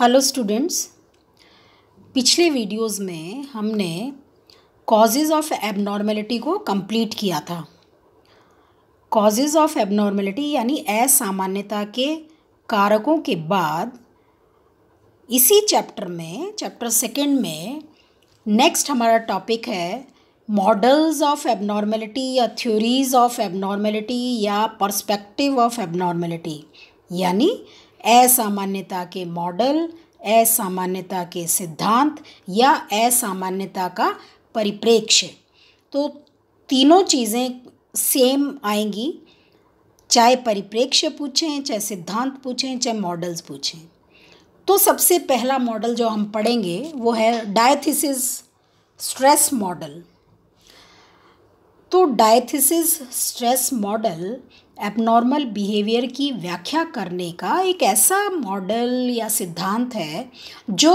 hello students पिछले videos में हमने कॉजेज़ ऑफ एबनॉर्मेलिटी को कंप्लीट किया था कॉजेज़ ऑफ एबनॉर्मेलिटी यानी असामान्यता के कारकों के बाद इसी चैप्टर में चैप्टर सेकंड में नेक्स्ट हमारा टॉपिक है मॉडल्स ऑफ एबनॉर्मेलिटी या थ्योरीज ऑफ एबनॉर्मेलिटी या पर्सपेक्टिव ऑफ एबनॉर्मेलिटी यानी असामान्यता के मॉडल असामान्यता के सिद्धांत या असामान्यता का परिप्रेक्ष्य तो तीनों चीज़ें सेम आएंगी चाहे परिप्रेक्ष्य पूछें चाहे सिद्धांत पूछें चाहे मॉडल्स पूछें तो सबसे पहला मॉडल जो हम पढ़ेंगे वो है डायथिसिस स्ट्रेस मॉडल तो diathesis stress model abnormal behaviour की व्याख्या करने का एक ऐसा मॉडल या सिद्धांत है जो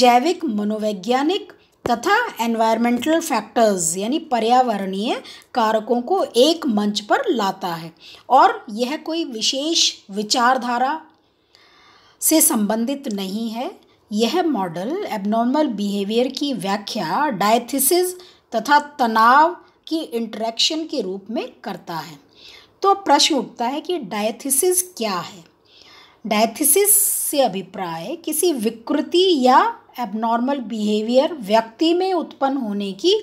जैविक मनोवैज्ञानिक तथा एनवायरमेंटल फैक्टर्स यानी पर्यावरणीय कारकों को एक मंच पर लाता है और यह कोई विशेष विचारधारा से संबंधित नहीं है यह मॉडल एबनॉर्मल बिहेवियर की व्याख्या डायथिसिस तथा तनाव की इंट्रैक्शन के रूप में करता है तो प्रश्न उठता है कि डायथिसिस क्या है डायथिसिस से अभिप्राय किसी विकृति या एबनॉर्मल बिहेवियर व्यक्ति में उत्पन्न होने की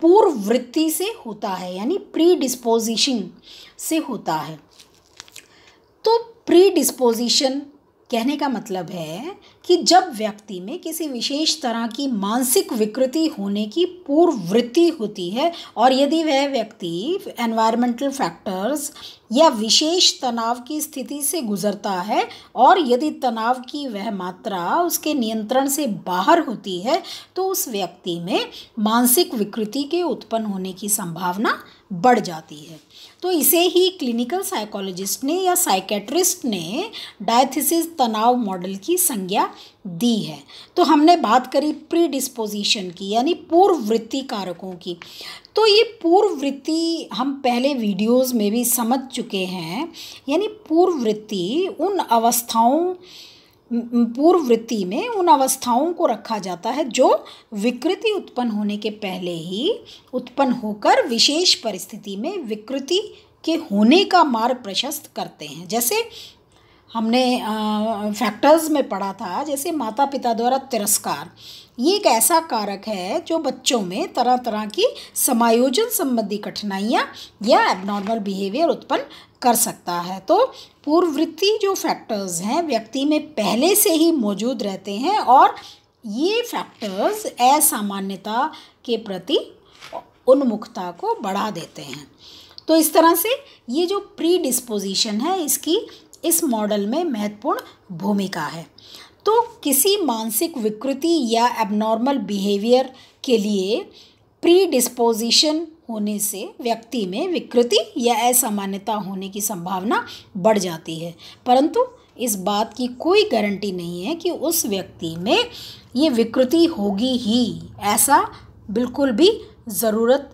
पूर्व वृत्ति से होता है यानी प्री डिस्पोजिशन से होता है तो प्री डिस्पोजिशन कहने का मतलब है कि जब व्यक्ति में किसी विशेष तरह की मानसिक विकृति होने की पूर्ववृत्ति होती है और यदि वह व्यक्ति एनवायरमेंटल फैक्टर्स या विशेष तनाव की स्थिति से गुजरता है और यदि तनाव की वह मात्रा उसके नियंत्रण से बाहर होती है तो उस व्यक्ति में मानसिक विकृति के उत्पन्न होने की संभावना बढ़ जाती है तो इसे ही क्लिनिकल साइकोलॉजिस्ट ने या साइकेट्रिस्ट ने डायथिसिस तनाव मॉडल की संज्ञा दी है तो हमने बात करी प्री डिस्पोजिशन की यानी पूर्व वृत्ति कारकों की तो ये पूर्व वृत्ति हम पहले वीडियोस में भी समझ चुके हैं यानी पूर्व वृत्ति उन अवस्थाओं पूर्व वृत्ति में उन अवस्थाओं को रखा जाता है जो विकृति उत्पन्न होने के पहले ही उत्पन्न होकर विशेष परिस्थिति में विकृति के होने का मार्ग प्रशस्त करते हैं जैसे हमने फैक्टर्स में पढ़ा था जैसे माता पिता द्वारा तिरस्कार ये एक ऐसा कारक है जो बच्चों में तरह तरह की समायोजन संबंधी कठिनाइयाँ या एबनॉर्मल बिहेवियर उत्पन्न कर सकता है तो पूर्ववृत्ति जो फैक्टर्स हैं व्यक्ति में पहले से ही मौजूद रहते हैं और ये फैक्टर्स असामान्यता के प्रति उन्मुखता को बढ़ा देते हैं तो इस तरह से ये जो प्री डिस्पोजिशन है इसकी इस मॉडल में महत्वपूर्ण भूमिका है तो किसी मानसिक विकृति या एबनॉर्मल बिहेवियर के लिए प्री डिस्पोजिशन होने से व्यक्ति में विकृति या असामान्यता होने की संभावना बढ़ जाती है परंतु इस बात की कोई गारंटी नहीं है कि उस व्यक्ति में ये विकृति होगी ही ऐसा बिल्कुल भी ज़रूरत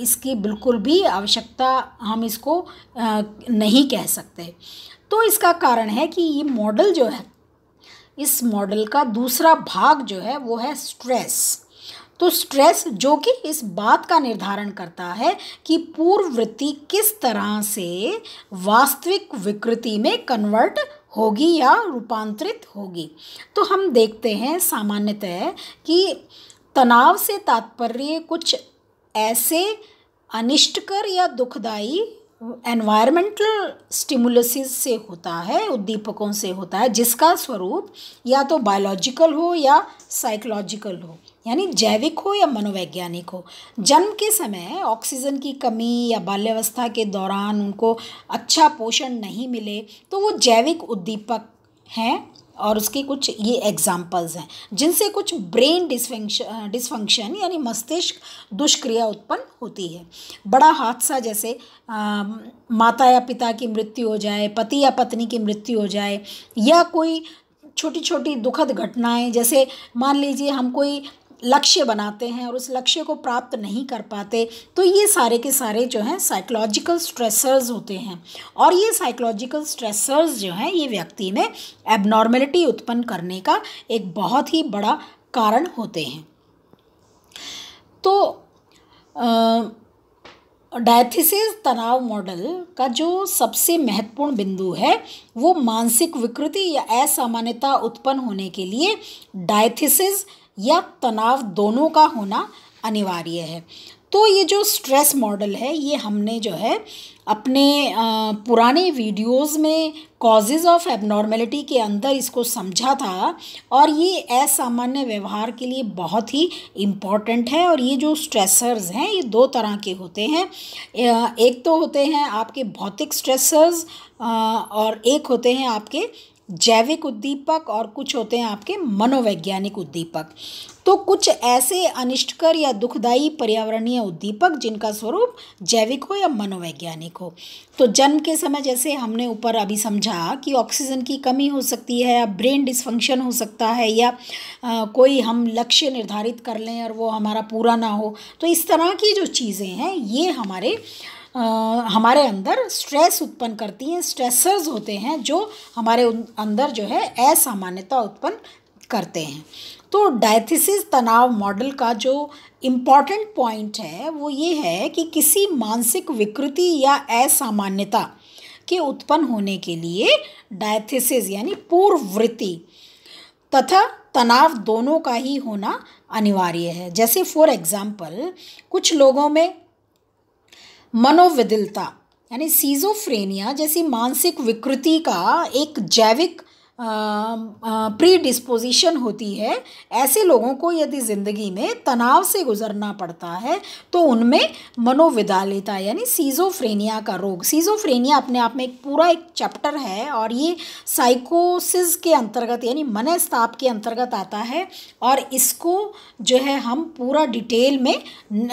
इसकी बिल्कुल भी आवश्यकता हम इसको नहीं कह सकते तो इसका कारण है कि ये मॉडल जो है इस मॉडल का दूसरा भाग जो है वो है स्ट्रेस तो स्ट्रेस जो कि इस बात का निर्धारण करता है कि पूर्व वृत्ति किस तरह से वास्तविक विकृति में कन्वर्ट होगी या रूपांतरित होगी तो हम देखते हैं सामान्यतः है कि तनाव से तात्पर्य कुछ ऐसे अनिष्टकर या दुखदाई एनवायरमेंटल स्टिमुलसिस से होता है उद्दीपकों से होता है जिसका स्वरूप या तो बायोलॉजिकल हो या साइकोलॉजिकल हो यानी जैविक हो या मनोवैज्ञानिक हो जन्म के समय ऑक्सीजन की कमी या बाल्यावस्था के दौरान उनको अच्छा पोषण नहीं मिले तो वो जैविक उद्दीपक हैं और उसके कुछ ये एग्जाम्पल्स हैं जिनसे कुछ ब्रेन डिसफंक्शन डिसफंक्शन यानी मस्तिष्क दुष्क्रिया उत्पन्न होती है बड़ा हादसा जैसे आ, माता या पिता की मृत्यु हो जाए पति या पत्नी की मृत्यु हो जाए या कोई छोटी छोटी दुखद घटनाएं जैसे मान लीजिए हम कोई लक्ष्य बनाते हैं और उस लक्ष्य को प्राप्त नहीं कर पाते तो ये सारे के सारे जो हैं साइकोलॉजिकल स्ट्रेसर्स होते हैं और ये साइकोलॉजिकल स्ट्रेसर्स जो हैं ये व्यक्ति में एबनॉर्मेलिटी उत्पन्न करने का एक बहुत ही बड़ा कारण होते हैं तो आ, डायथिसिस तनाव मॉडल का जो सबसे महत्वपूर्ण बिंदु है वो मानसिक विकृति या असामान्यता उत्पन्न होने के लिए डायथिसिस या तनाव दोनों का होना अनिवार्य है तो ये जो स्ट्रेस मॉडल है ये हमने जो है अपने पुराने वीडियोस में कॉजेज़ ऑफ एबनॉर्मेलिटी के अंदर इसको समझा था और ये असामान्य व्यवहार के लिए बहुत ही इम्पॉर्टेंट है और ये जो स्ट्रेसर्स हैं ये दो तरह के होते हैं एक तो होते हैं आपके भौतिक स्ट्रेसर्स और एक होते हैं आपके जैविक उद्दीपक और कुछ होते हैं आपके मनोवैज्ञानिक उद्दीपक तो कुछ ऐसे अनिष्टकर या दुखदायी पर्यावरणीय उद्दीपक जिनका स्वरूप जैविक हो या मनोवैज्ञानिक हो तो जन्म के समय जैसे हमने ऊपर अभी समझा कि ऑक्सीजन की कमी हो सकती है या ब्रेन डिसफंक्शन हो सकता है या आ, कोई हम लक्ष्य निर्धारित कर लें और वो हमारा पूरा ना हो तो इस तरह की जो चीज़ें हैं ये हमारे हमारे अंदर स्ट्रेस उत्पन्न करती हैं स्ट्रेसर्स होते हैं जो हमारे अंदर जो है असामान्यता उत्पन्न करते हैं तो डायथिसिस तनाव मॉडल का जो इम्पॉर्टेंट पॉइंट है वो ये है कि किसी मानसिक विकृति या असामान्यता के उत्पन्न होने के लिए डायथिसिस यानी पूर्ववृत्ति तथा तनाव दोनों का ही होना अनिवार्य है जैसे फॉर एग्ज़ाम्पल कुछ लोगों में मनोविदिलता यानी सीजोफ्रेनिया जैसी मानसिक विकृति का एक जैविक प्री डिस्पोजिशन होती है ऐसे लोगों को यदि ज़िंदगी में तनाव से गुजरना पड़ता है तो उनमें मनोविदालिता यानी सीज़ोफ्रेनिया का रोग सीज़ोफ्रेनिया अपने आप में एक पूरा एक चैप्टर है और ये साइकोसिस के अंतर्गत यानी मनस्ताप के अंतर्गत आता है और इसको जो है हम पूरा डिटेल में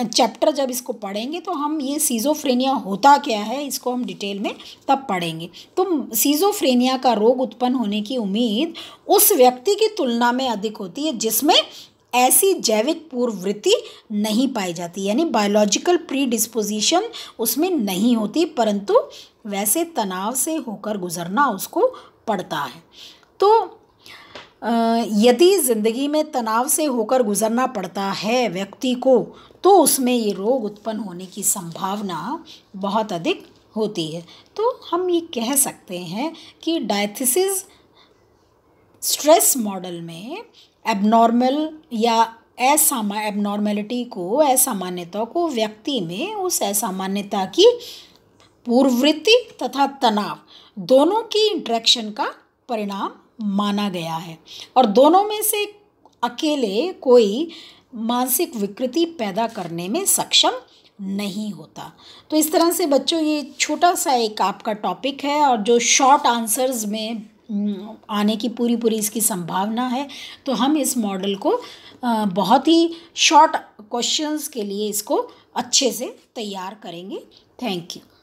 चैप्टर जब इसको पढ़ेंगे तो हम ये सीज़ोफ्रेनिया होता क्या है इसको हम डिटेल में तब पढ़ेंगे तो सीज़ोफ्रेनिया का रोग उत्पन्न होने की उम्मीद उस व्यक्ति की तुलना में अधिक होती है जिसमें ऐसी जैविक पूर्ववृत्ति नहीं पाई जाती यानी बायोलॉजिकल प्री डिस्पोजिशन उसमें नहीं होती परंतु वैसे तनाव से होकर गुजरना उसको पड़ता है तो यदि ज़िंदगी में तनाव से होकर गुजरना पड़ता है व्यक्ति को तो उसमें ये रोग उत्पन्न होने की संभावना बहुत अधिक होती है तो हम ये कह सकते हैं कि डायथिसिस स्ट्रेस मॉडल में एबनॉर्मल या असामा एबनॉर्मेलिटी को असामान्यता को व्यक्ति में उस असामान्यता की पूर्ववृत्ति तथा तनाव दोनों की इंट्रैक्शन का परिणाम माना गया है और दोनों में से अकेले कोई मानसिक विकृति पैदा करने में सक्षम नहीं होता तो इस तरह से बच्चों ये छोटा सा एक आपका टॉपिक है और जो शॉर्ट आंसर्स में आने की पूरी पूरी इसकी संभावना है तो हम इस मॉडल को बहुत ही शॉर्ट क्वेश्चंस के लिए इसको अच्छे से तैयार करेंगे थैंक यू